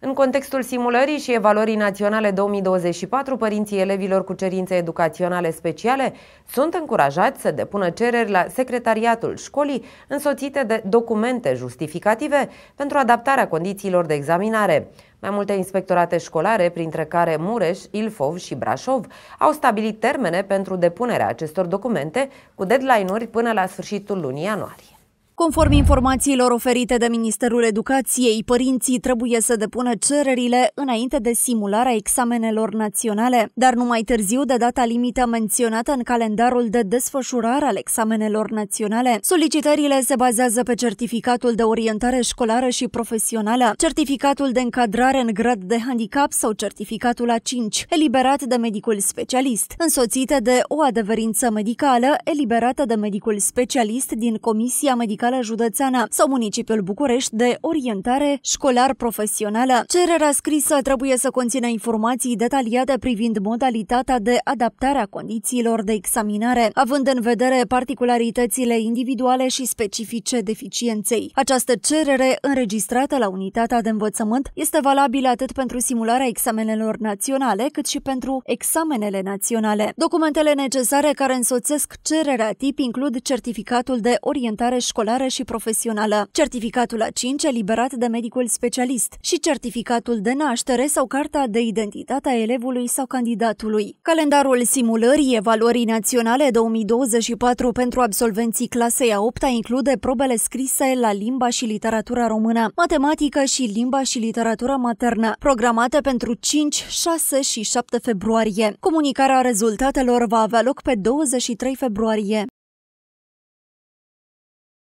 În contextul simulării și evaluării naționale 2024, părinții elevilor cu cerințe educaționale speciale sunt încurajați să depună cereri la secretariatul școlii însoțite de documente justificative pentru adaptarea condițiilor de examinare. Mai multe inspectorate școlare, printre care Mureș, Ilfov și Brașov, au stabilit termene pentru depunerea acestor documente cu deadline-uri până la sfârșitul lunii ianuarie. Conform informațiilor oferite de Ministerul Educației, părinții trebuie să depună cererile înainte de simularea examenelor naționale, dar nu mai târziu de data limită menționată în calendarul de desfășurare al examenelor naționale. Solicitările se bazează pe certificatul de orientare școlară și profesională, certificatul de încadrare în grad de handicap sau certificatul A5, eliberat de medicul specialist, însoțite de o adeverință medicală eliberată de medicul specialist din Comisia Medicală Medicală Județeană sau Municipiul București de Orientare Școlar-Profesională. Cererea scrisă trebuie să conțină informații detaliate privind modalitatea de adaptare a condițiilor de examinare, având în vedere particularitățile individuale și specifice deficienței. Această cerere înregistrată la unitatea de învățământ este valabilă atât pentru simularea examenelor naționale, cât și pentru examenele naționale. Documentele necesare care însoțesc cererea tip includ certificatul de orientare școlară școlară și profesională, certificatul A5 eliberat de medicul specialist și certificatul de naștere sau carta de identitate a elevului sau candidatului. Calendarul simulării evaluării naționale 2024 pentru absolvenții clasei a 8 -a include probele scrise la limba și literatura română, matematică și limba și literatura maternă, programate pentru 5, 6 și 7 februarie. Comunicarea rezultatelor va avea loc pe 23 februarie.